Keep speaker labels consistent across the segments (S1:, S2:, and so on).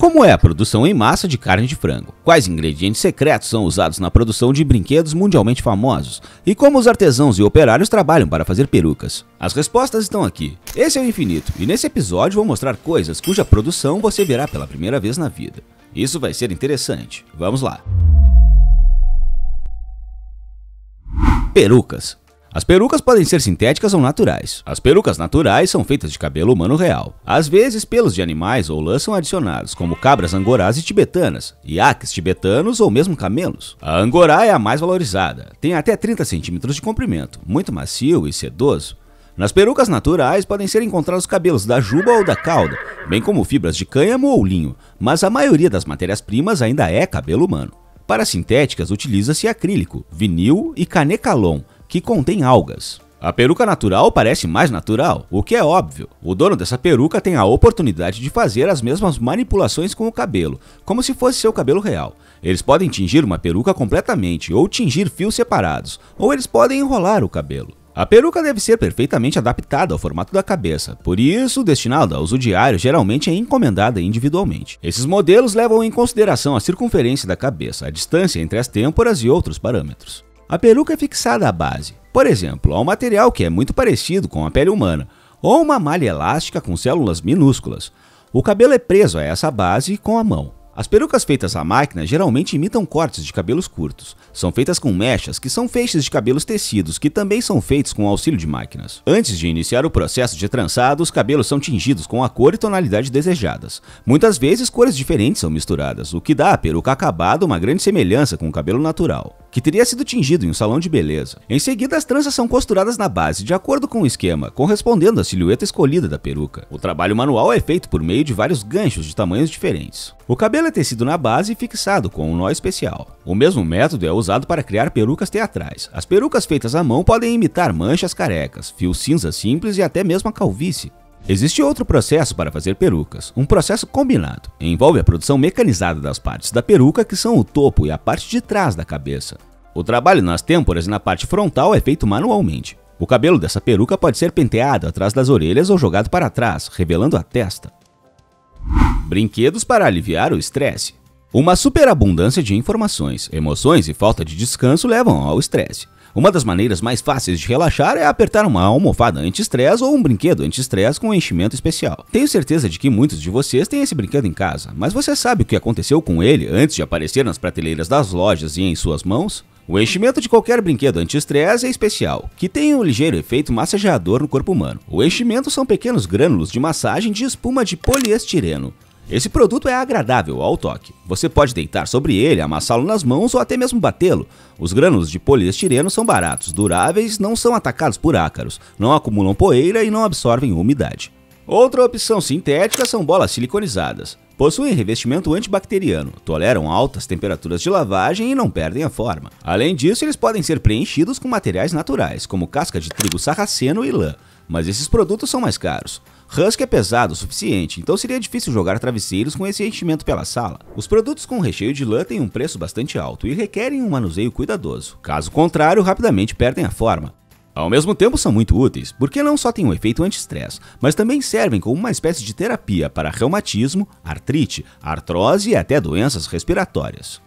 S1: Como é a produção em massa de carne de frango? Quais ingredientes secretos são usados na produção de brinquedos mundialmente famosos? E como os artesãos e operários trabalham para fazer perucas? As respostas estão aqui. Esse é o Infinito, e nesse episódio vou mostrar coisas cuja produção você verá pela primeira vez na vida. Isso vai ser interessante. Vamos lá! Perucas. As perucas podem ser sintéticas ou naturais. As perucas naturais são feitas de cabelo humano real. Às vezes, pelos de animais ou lãs são adicionados, como cabras angorás e tibetanas, iaques tibetanos ou mesmo camelos. A angorá é a mais valorizada, tem até 30 centímetros de comprimento, muito macio e sedoso. Nas perucas naturais podem ser encontrados cabelos da juba ou da cauda, bem como fibras de cânhamo ou linho, mas a maioria das matérias-primas ainda é cabelo humano. Para sintéticas, utiliza-se acrílico, vinil e canecalon, que contém algas. A peruca natural parece mais natural, o que é óbvio. O dono dessa peruca tem a oportunidade de fazer as mesmas manipulações com o cabelo, como se fosse seu cabelo real. Eles podem tingir uma peruca completamente, ou tingir fios separados, ou eles podem enrolar o cabelo. A peruca deve ser perfeitamente adaptada ao formato da cabeça, por isso, destinada ao uso diário geralmente é encomendada individualmente. Esses modelos levam em consideração a circunferência da cabeça, a distância entre as têmporas e outros parâmetros. A peruca é fixada à base, por exemplo, a um material que é muito parecido com a pele humana, ou uma malha elástica com células minúsculas. O cabelo é preso a essa base com a mão. As perucas feitas à máquina geralmente imitam cortes de cabelos curtos. São feitas com mechas, que são feixes de cabelos tecidos, que também são feitos com auxílio de máquinas. Antes de iniciar o processo de trançado, os cabelos são tingidos com a cor e tonalidade desejadas. Muitas vezes, cores diferentes são misturadas, o que dá à peruca acabada uma grande semelhança com o cabelo natural que teria sido tingido em um salão de beleza. Em seguida, as tranças são costuradas na base de acordo com o esquema, correspondendo à silhueta escolhida da peruca. O trabalho manual é feito por meio de vários ganchos de tamanhos diferentes. O cabelo é tecido na base e fixado com um nó especial. O mesmo método é usado para criar perucas teatrais. As perucas feitas à mão podem imitar manchas carecas, fios cinza simples e até mesmo a calvície. Existe outro processo para fazer perucas, um processo combinado. Envolve a produção mecanizada das partes da peruca, que são o topo e a parte de trás da cabeça. O trabalho nas têmporas e na parte frontal é feito manualmente. O cabelo dessa peruca pode ser penteado atrás das orelhas ou jogado para trás, revelando a testa. Brinquedos para aliviar o estresse. Uma superabundância de informações, emoções e falta de descanso levam ao estresse. Uma das maneiras mais fáceis de relaxar é apertar uma almofada anti-estresse ou um brinquedo anti-estresse com um enchimento especial. Tenho certeza de que muitos de vocês têm esse brinquedo em casa, mas você sabe o que aconteceu com ele antes de aparecer nas prateleiras das lojas e em suas mãos? O enchimento de qualquer brinquedo anti-estresse é especial, que tem um ligeiro efeito massageador no corpo humano. O enchimento são pequenos grânulos de massagem de espuma de poliestireno, esse produto é agradável ao toque. Você pode deitar sobre ele, amassá-lo nas mãos ou até mesmo batê-lo. Os grânulos de poliestireno são baratos, duráveis, não são atacados por ácaros, não acumulam poeira e não absorvem umidade. Outra opção sintética são bolas siliconizadas. Possuem revestimento antibacteriano, toleram altas temperaturas de lavagem e não perdem a forma. Além disso, eles podem ser preenchidos com materiais naturais, como casca de trigo sarraceno e lã mas esses produtos são mais caros. Husky é pesado o suficiente, então seria difícil jogar travesseiros com esse enchimento pela sala. Os produtos com recheio de lã têm um preço bastante alto e requerem um manuseio cuidadoso, caso contrário rapidamente perdem a forma. Ao mesmo tempo são muito úteis, porque não só têm um efeito anti-estresse, mas também servem como uma espécie de terapia para reumatismo, artrite, artrose e até doenças respiratórias.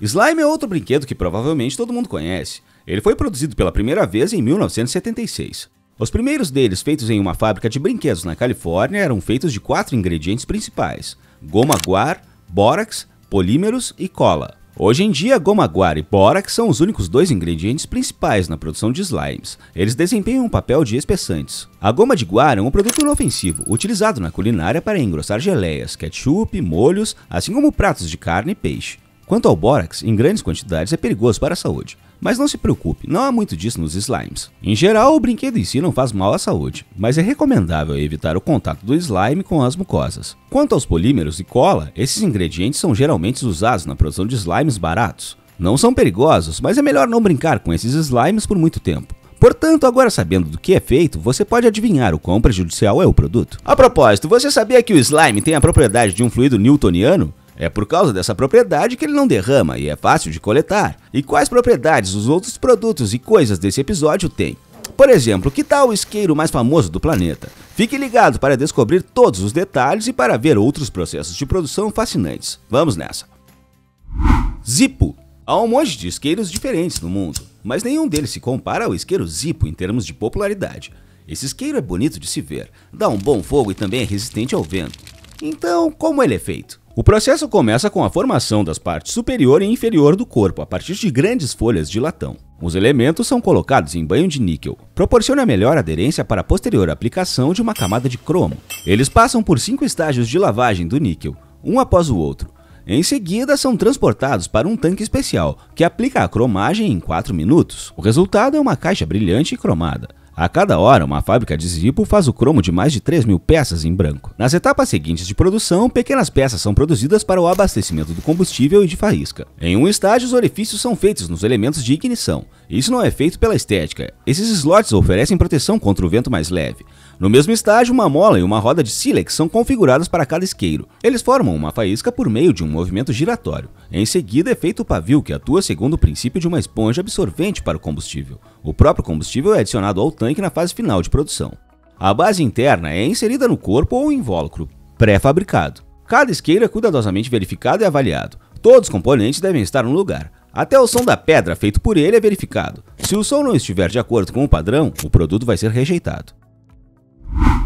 S1: Slime é outro brinquedo que provavelmente todo mundo conhece. Ele foi produzido pela primeira vez em 1976. Os primeiros deles, feitos em uma fábrica de brinquedos na Califórnia, eram feitos de quatro ingredientes principais: goma guar, bórax, polímeros e cola. Hoje em dia, goma guar e bórax são os únicos dois ingredientes principais na produção de slimes. Eles desempenham um papel de espessantes. A goma de guar é um produto inofensivo, utilizado na culinária para engrossar geleias, ketchup, molhos, assim como pratos de carne e peixe. Quanto ao bórax, em grandes quantidades é perigoso para a saúde. Mas não se preocupe, não há muito disso nos slimes. Em geral, o brinquedo em si não faz mal à saúde, mas é recomendável evitar o contato do slime com as mucosas. Quanto aos polímeros e cola, esses ingredientes são geralmente usados na produção de slimes baratos. Não são perigosos, mas é melhor não brincar com esses slimes por muito tempo. Portanto, agora sabendo do que é feito, você pode adivinhar o quão prejudicial é o produto. A propósito, você sabia que o slime tem a propriedade de um fluido newtoniano? É por causa dessa propriedade que ele não derrama e é fácil de coletar. E quais propriedades os outros produtos e coisas desse episódio têm? Por exemplo, que tal o isqueiro mais famoso do planeta? Fique ligado para descobrir todos os detalhes e para ver outros processos de produção fascinantes. Vamos nessa! Zipo Há um monte de isqueiros diferentes no mundo, mas nenhum deles se compara ao isqueiro Zipo em termos de popularidade. Esse isqueiro é bonito de se ver, dá um bom fogo e também é resistente ao vento. Então, como ele é feito? O processo começa com a formação das partes superior e inferior do corpo a partir de grandes folhas de latão. Os elementos são colocados em banho de níquel, proporciona melhor aderência para a posterior aplicação de uma camada de cromo. Eles passam por cinco estágios de lavagem do níquel, um após o outro. Em seguida, são transportados para um tanque especial, que aplica a cromagem em 4 minutos. O resultado é uma caixa brilhante e cromada. A cada hora, uma fábrica de Zippo faz o cromo de mais de 3 mil peças em branco. Nas etapas seguintes de produção, pequenas peças são produzidas para o abastecimento do combustível e de faísca. Em um estágio, os orifícios são feitos nos elementos de ignição. Isso não é feito pela estética. Esses slots oferecem proteção contra o vento mais leve. No mesmo estágio, uma mola e uma roda de sílex são configuradas para cada isqueiro. Eles formam uma faísca por meio de um movimento giratório. Em seguida é feito o pavio, que atua segundo o princípio de uma esponja absorvente para o combustível. O próprio combustível é adicionado ao tanque na fase final de produção. A base interna é inserida no corpo ou invólucro, pré-fabricado. Cada isqueiro é cuidadosamente verificado e avaliado. Todos os componentes devem estar no lugar. Até o som da pedra feito por ele é verificado. Se o som não estiver de acordo com o padrão, o produto vai ser rejeitado.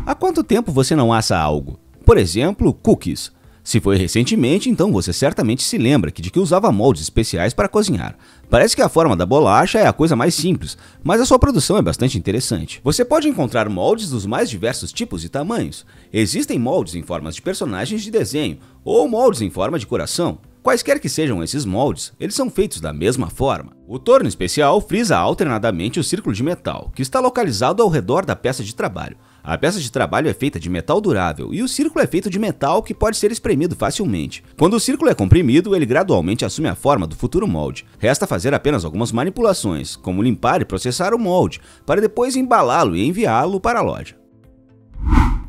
S1: Há quanto tempo você não assa algo? Por exemplo, cookies. Se foi recentemente, então você certamente se lembra de que usava moldes especiais para cozinhar. Parece que a forma da bolacha é a coisa mais simples, mas a sua produção é bastante interessante. Você pode encontrar moldes dos mais diversos tipos e tamanhos. Existem moldes em formas de personagens de desenho ou moldes em forma de coração. Quaisquer que sejam esses moldes, eles são feitos da mesma forma. O torno especial frisa alternadamente o círculo de metal, que está localizado ao redor da peça de trabalho. A peça de trabalho é feita de metal durável e o círculo é feito de metal que pode ser espremido facilmente. Quando o círculo é comprimido, ele gradualmente assume a forma do futuro molde. Resta fazer apenas algumas manipulações, como limpar e processar o molde, para depois embalá-lo e enviá-lo para a loja.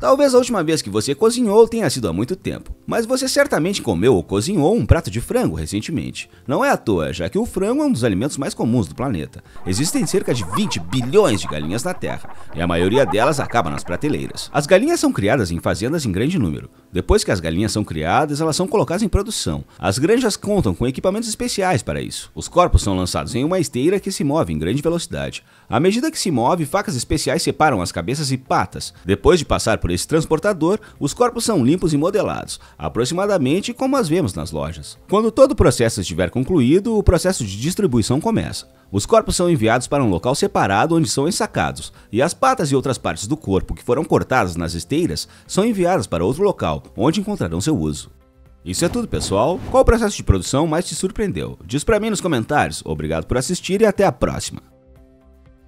S1: Talvez a última vez que você cozinhou tenha sido há muito tempo, mas você certamente comeu ou cozinhou um prato de frango recentemente. Não é à toa, já que o frango é um dos alimentos mais comuns do planeta. Existem cerca de 20 bilhões de galinhas na Terra, e a maioria delas acaba nas prateleiras. As galinhas são criadas em fazendas em grande número. Depois que as galinhas são criadas, elas são colocadas em produção. As granjas contam com equipamentos especiais para isso. Os corpos são lançados em uma esteira que se move em grande velocidade. À medida que se move, facas especiais separam as cabeças e patas. Depois de passar por móveis transportador, os corpos são limpos e modelados, aproximadamente como as vemos nas lojas. Quando todo o processo estiver concluído, o processo de distribuição começa. Os corpos são enviados para um local separado onde são ensacados, e as patas e outras partes do corpo que foram cortadas nas esteiras são enviadas para outro local, onde encontrarão seu uso. Isso é tudo, pessoal. Qual processo de produção mais te surpreendeu? Diz pra mim nos comentários. Obrigado por assistir e até a próxima.